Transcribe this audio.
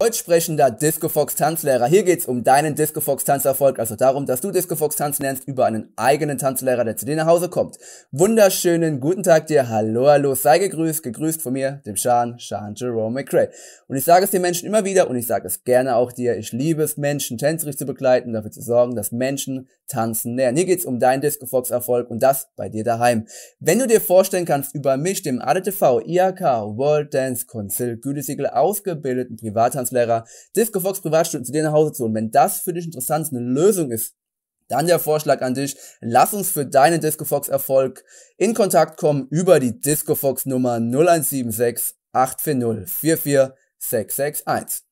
deutschsprechender DiscoFox-Tanzlehrer. Hier geht's um deinen DiscoFox-Tanzerfolg, also darum, dass du DiscoFox-Tanz lernst über einen eigenen Tanzlehrer, der zu dir nach Hause kommt. Wunderschönen guten Tag dir, hallo, hallo, sei gegrüßt, gegrüßt von mir, dem Sean, Sean Jerome McRae. Und ich sage es den Menschen immer wieder und ich sage es gerne auch dir, ich liebe es, Menschen tänzerisch zu begleiten, dafür zu sorgen, dass Menschen tanzen lernen. Hier geht's um deinen DiscoFox-Erfolg und das bei dir daheim. Wenn du dir vorstellen kannst, über mich, dem ADTV, IAK, World Dance Council, Gütesiegel ausgebildeten Privattanz Religionslehrer, DiscoFox Privatstunden zu dir nach Hause zu holen. Wenn das für dich interessant ist, eine Lösung ist, dann der Vorschlag an dich, lass uns für deinen DiscoFox-Erfolg in Kontakt kommen über die DiscoFox-Nummer 0176 840 44661.